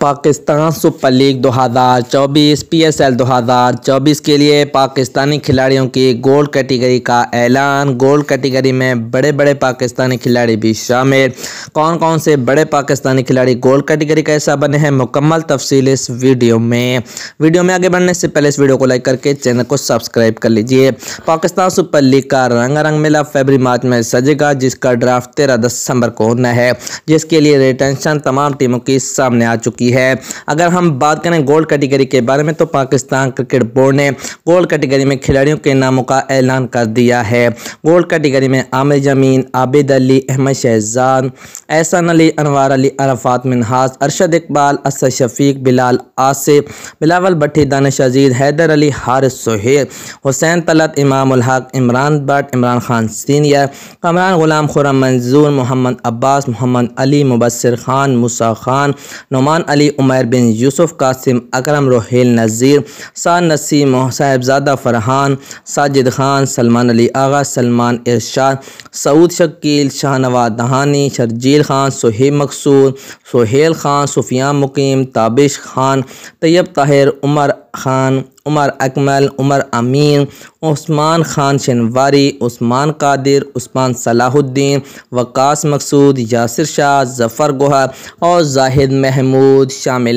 Pakistan super league 2024 हज़ार चौबीस के लिए पाकिस्तानी खिलाड़ियों की गोल्ड कैटेगरी का ऐलान गोल्ड कैटेगरी में बड़े बड़े पाकिस्तानी खिलाड़ी भी शामिल कौन कौन से बड़े पाकिस्तानी खिलाड़ी गोल्ड कैटेगरी का हिस्सा बने हैं मुकम्मल तफसील इस वीडियो में वीडियो में आगे बढ़ने से पहले इस वीडियो को लाइक करके चैनल को सब्सक्राइब कर लीजिए पाकिस्तान सुपर लीग का रंग रंग मेला फेबरी मार्च में सजेगा जिसका ड्राफ्ट तेरह दिसंबर को होना है जिसके लिए रिटेंशन तमाम टीमों की सामने आ चुकी है की है अगर हम बात करें गोल्ड कैटेगरी के बारे में तो पाकिस्तान क्रिकेट बोर्ड ने गोल्ड कैटेगरी में खिलाड़ियों के नामों का ऐलान कर दिया है गोल्ड कैटेगरी में आमिर जमीन आबिद अली अहमद शहजान एहसान अली अनवर अली अरफात मिनहास अरशद इकबाल असद शफीक बिलाल आसिफ बिलावल भट्टी दानश अजीज हैदर अली हारिस सोहेल हुसैन तलत इमाम हक इमरान भट्ट इमरान खान सीनियर कमरान गुलाम खुरम मंजूर मोहम्मद अब्बास मोहम्मद अली मुबसर खान मूसा खान नुमान अली अली उमर बिन यूसुफ कासिम अकरम रोहेल नज़ीर शान नसीम साहेबजादा फरहान साजिद खान सलमान अली आगा सलमान इरशाद सऊद शकील शाहनवाज दहानी शर्जील खान सुहेब मकसूद सुहेल खान सुफियान मुकीम ताबिश खान तैयब ताहिर उमर ख़ान उमर अकमल उमर अमीन उस्मान ख़ान शनवारी उस्मान कादिर उस्मान सलाहुद्दीन वक़ास मकसूद यासिर शाह ज़फ़र गुहा और जाहिद महमूद शामिल